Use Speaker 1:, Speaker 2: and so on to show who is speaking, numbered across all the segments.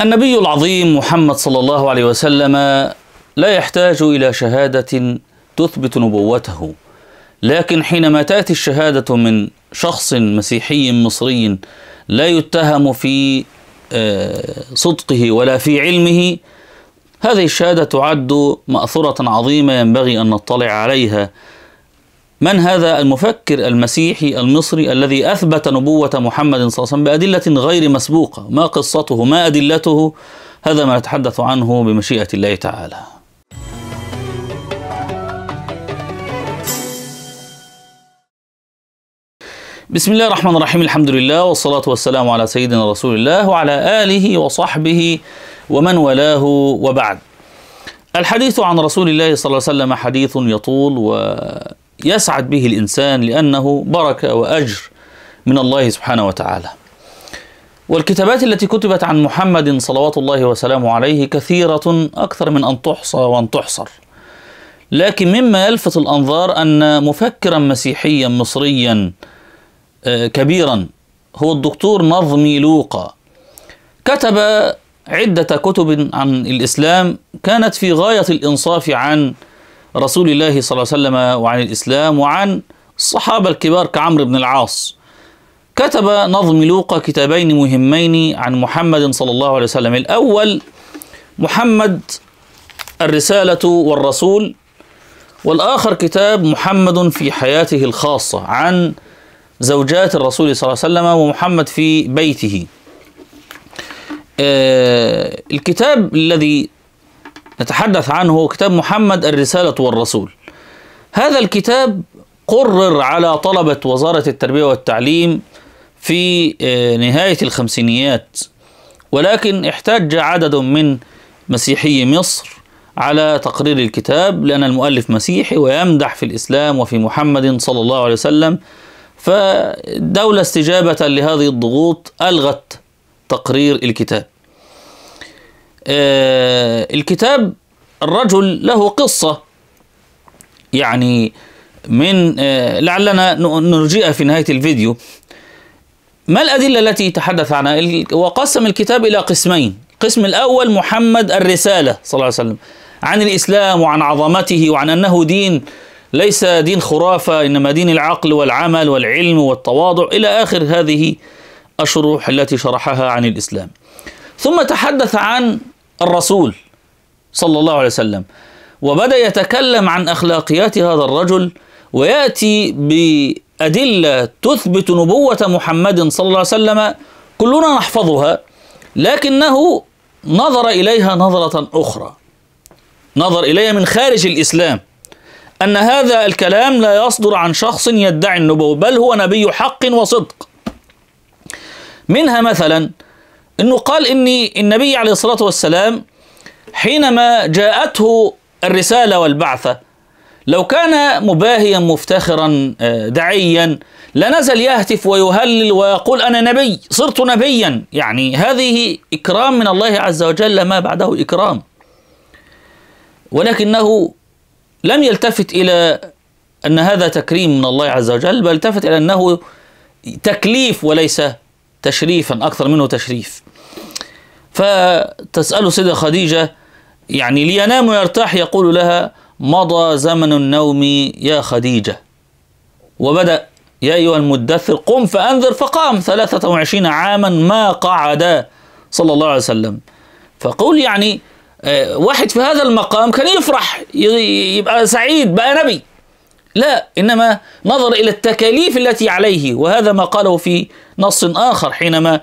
Speaker 1: النبي العظيم محمد صلى الله عليه وسلم لا يحتاج الى شهاده تثبت نبوته لكن حينما تاتي الشهاده من شخص مسيحي مصري لا يتهم في آه، صدقه ولا في علمه هذه الشهاده تعد ماثوره عظيمه ينبغي ان نطلع عليها من هذا المفكر المسيحي المصري الذي اثبت نبوه محمد صلى الله عليه وسلم بادله غير مسبوقه، ما قصته؟ ما ادلته؟ هذا ما نتحدث عنه بمشيئه الله تعالى. بسم الله الرحمن الرحيم الحمد لله والصلاة والسلام على سيدنا رسول الله وعلى آله وصحبه ومن والاه وبعد الحديث عن رسول الله صلى الله عليه وسلم حديث يطول يسعد به الإنسان لأنه بركة وأجر من الله سبحانه وتعالى والكتابات التي كتبت عن محمد صلوات الله وسلامه عليه كثيرة أكثر من أن تحصى وأن تحصر لكن مما يلفت الأنظار أن مفكرا مسيحيا مصريا آه، كبيرا هو الدكتور نظمي لوقا كتب عدة كتب عن الإسلام كانت في غاية الإنصاف عن رسول الله صلى الله عليه وسلم وعن الإسلام وعن الصحابة الكبار كعمرو بن العاص كتب نظم لوقا كتابين مهمين عن محمد صلى الله عليه وسلم الأول محمد الرسالة والرسول والآخر كتاب محمد في حياته الخاصة عن زوجات الرسول صلى الله عليه وسلم ومحمد في بيته آه، الكتاب الذي نتحدث عنه كتاب محمد الرسالة والرسول هذا الكتاب قرر على طلبة وزارة التربية والتعليم في آه، نهاية الخمسينيات ولكن احتج عدد من مسيحي مصر على تقرير الكتاب لأن المؤلف مسيحي ويمدح في الإسلام وفي محمد صلى الله عليه وسلم فالدولة استجابة لهذه الضغوط ألغت تقرير الكتاب آه، الكتاب الرجل له قصة يعني من آه، لعلنا نرجئها في نهاية الفيديو ما الأدلة التي تحدث عنها وقسم الكتاب إلى قسمين القسم الأول محمد الرسالة صلى الله عليه وسلم عن الإسلام وعن عظمته وعن أنه دين ليس دين خرافة إنما دين العقل والعمل والعلم والتواضع إلى آخر هذه الشروح التي شرحها عن الإسلام ثم تحدث عن الرسول صلى الله عليه وسلم وبدا يتكلم عن اخلاقيات هذا الرجل وياتي بادله تثبت نبوه محمد صلى الله عليه وسلم كلنا نحفظها لكنه نظر اليها نظره اخرى نظر اليها من خارج الاسلام ان هذا الكلام لا يصدر عن شخص يدعي النبوه بل هو نبي حق وصدق منها مثلا أنه قال إن النبي عليه الصلاة والسلام حينما جاءته الرسالة والبعثة لو كان مباهيا مفتخرا آه، دعيا لنزل يهتف ويهلل ويقول انا نبي صرت نبيا يعني هذه اكرام من الله عز وجل ما بعده اكرام ولكنه لم يلتفت الى ان هذا تكريم من الله عز وجل بل التفت الى انه تكليف وليس تشريفا أكثر منه تشريف فتسأله سيدة خديجة يعني لينام ويرتاح يقول لها مضى زمن النوم يا خديجة وبدأ يا أيها المدثر قم فأنذر فقام 23 عاما ما قعد صلى الله عليه وسلم فقول يعني آه، واحد في هذا المقام كان يفرح يبقى سعيد بقى نبي لا إنما نظر إلى التكاليف التي عليه وهذا ما قاله في نص آخر حينما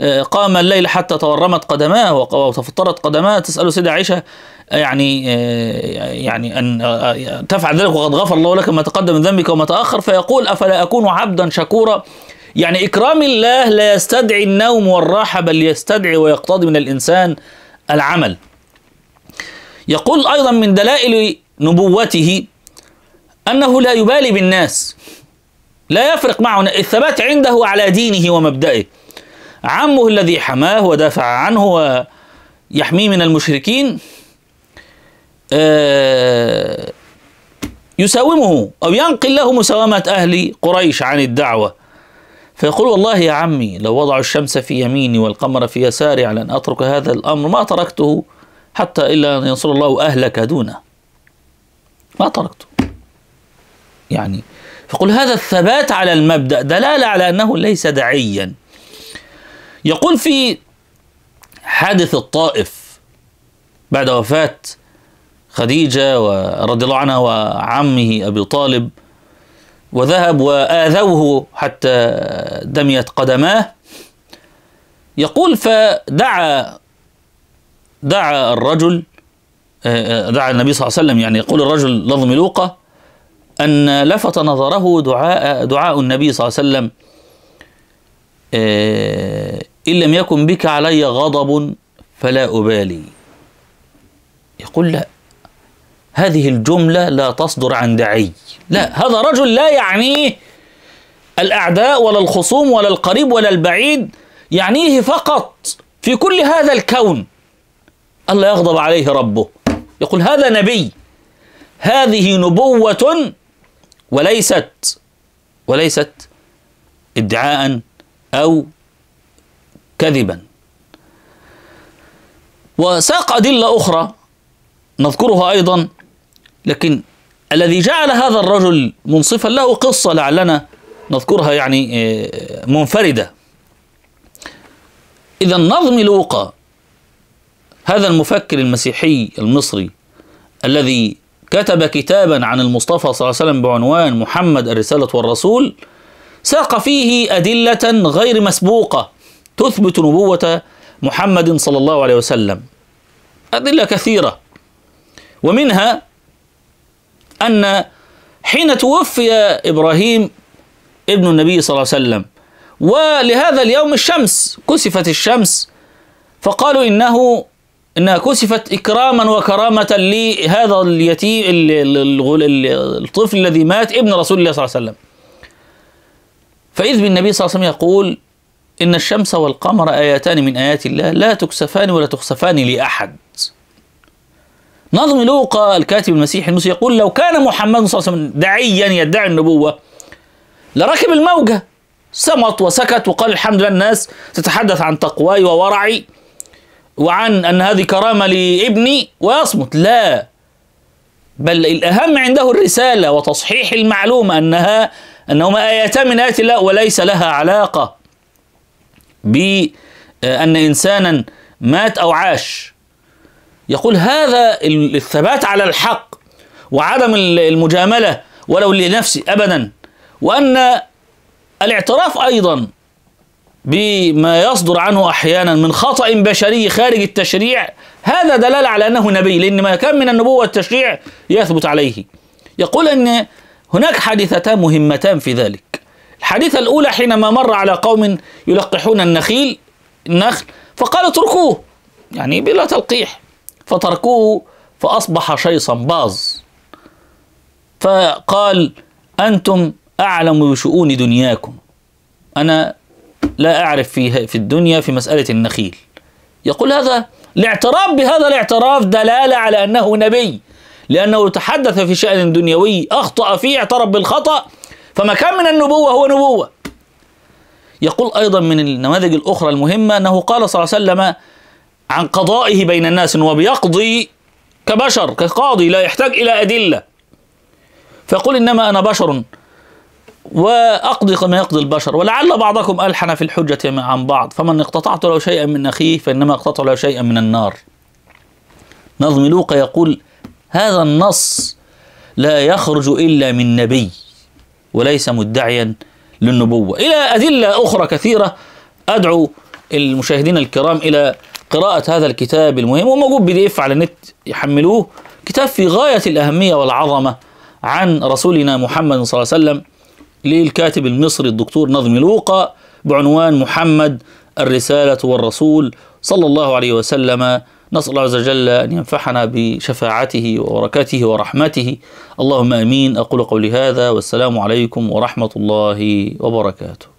Speaker 1: آه، قام الليل حتى تورمت قدماه وتفطرت قدماه تسأل سيدة عائشة آه، يعني آه، يعني أن تفعل ذلك وقد غفر الله لك ما تقدم من ذنبك وما تأخر فيقول أفلا أكون عبدا شكورا يعني إكرام الله لا يستدعي النوم والراحة بل يستدعي ويقتضي من الإنسان العمل يقول أيضا من دلائل نبوته أنه لا يبالي بالناس لا يفرق معه الثبات عنده على دينه ومبدئه عمه الذي حماه ودافع عنه ويحميه من المشركين آه، يساومه أو ينقل له مساومة أهل قريش عن الدعوة فيقول والله يا عمي لو وضعوا الشمس في يميني والقمر في يساري على أن أترك هذا الأمر ما تركته حتى إلا أن ينصر الله أهلك دونه ما تركته يعني يقول هذا الثبات على المبدأ دلالة على أنه ليس دعيا يقول في حادث الطائف بعد وفاة خديجة رضي الله عنها وعمه أبي طالب وذهب وآذوه حتى دميت قدماه يقول فدعا دعا الرجل آه، آه، دعا النبي صلى الله عليه وسلم يعني يقول الرجل لظم لوقه أن لفت نظره دعاء دعاء النبي صلى الله عليه وسلم آه، إن لم يكن بك علي غضب فلا أبالي يقول لا هذه الجملة لا تصدر عن دعي لا هذا رجل لا يعنيه الأعداء ولا الخصوم ولا القريب ولا البعيد يعنيه فقط في كل هذا الكون ألا يغضب عليه ربه يقول هذا نبي هذه نبوة وليست وليست ادعاء أو كذبا وساق أدلة أخرى نذكرها أيضا لكن الذي جعل هذا الرجل منصفا له قصة لعلنا نذكرها يعني آه، منفردة إذا نظم لوقا هذا المفكر المسيحي المصري الذي كتب كتابا عن المصطفى صلى الله عليه وسلم بعنوان محمد الرسالة والرسول ساق فيه أدلة غير مسبوقة تثبت نبوة محمد صلى الله عليه وسلم أدلة كثيرة ومنها أن حين توفي إبراهيم ابن النبي صلى الله عليه وسلم ولهذا اليوم الشمس كسفت الشمس فقالوا إنه انها كسفت اكراما وكرامه لهذا اليتيم الطفل الذي مات ابن رسول الله صلى الله عليه وسلم. فاذ بالنبي صلى الله عليه وسلم يقول ان الشمس والقمر ايتان من ايات الله لا تكسفان ولا تخسفان لاحد. نظم لوقا الكاتب المسيحي المسيحي يقول لو كان محمد صلى الله عليه وسلم دعيا يدعي النبوه لركب الموجه صمت وسكت وقال الحمد لله الناس تتحدث عن تقواي وورعي وعن أن هذه كرامة لابني ويصمت لا بل الأهم عنده الرسالة وتصحيح المعلومة أنها أنهما آيتان من آيات الله وليس لها علاقة بأن آه، إنسانا مات أو عاش يقول هذا الثبات على الحق وعدم المجاملة ولو لنفسي أبدا وأن الاعتراف أيضا بما يصدر عنه أحيانا من خطأ بشري خارج التشريع هذا دلالة على أنه نبي لأن ما كان من النبوة والتشريع يثبت عليه يقول أن هناك حادثتان مهمتان في ذلك الحادثة الأولى حينما مر على قوم يلقحون النخيل النخل فقال اتركوه يعني بلا تلقيح فتركوه فأصبح شيصا باز فقال أنتم أعلم بشؤون دنياكم أنا لا أعرف في, في الدنيا في مسألة النخيل يقول هذا الاعتراف بهذا الاعتراف دلالة على أنه نبي لأنه تحدث في شأن دنيوي أخطأ فيه اعترف بالخطأ فما كان من النبوة هو نبوة يقول أيضا من النماذج الأخرى المهمة أنه قال صلى الله عليه وسلم عن قضائه بين الناس أنه بيقضي كبشر كقاضي لا يحتاج إلى أدلة فيقول إنما أنا بشر وأقضي كما يقضي البشر ولعل بعضكم ألحن في الحجة عن بعض فمن اقتطعت له شيئا من أخيه فإنما اقتطع له شيئا من النار نظم لوقا يقول هذا النص لا يخرج إلا من نبي وليس مدعيا للنبوة إلى أدلة أخرى كثيرة أدعو المشاهدين الكرام إلى قراءة هذا الكتاب المهم وموجود بي دي اف على النت يحملوه كتاب في غاية الأهمية والعظمة عن رسولنا محمد صلى الله عليه وسلم للكاتب المصري الدكتور نظم لوقا بعنوان محمد الرسالة والرسول صلى الله عليه وسلم نسأل الله عز وجل أن ينفعنا بشفاعته وبركاته ورحمته اللهم أمين أقول قولي هذا والسلام عليكم ورحمة الله وبركاته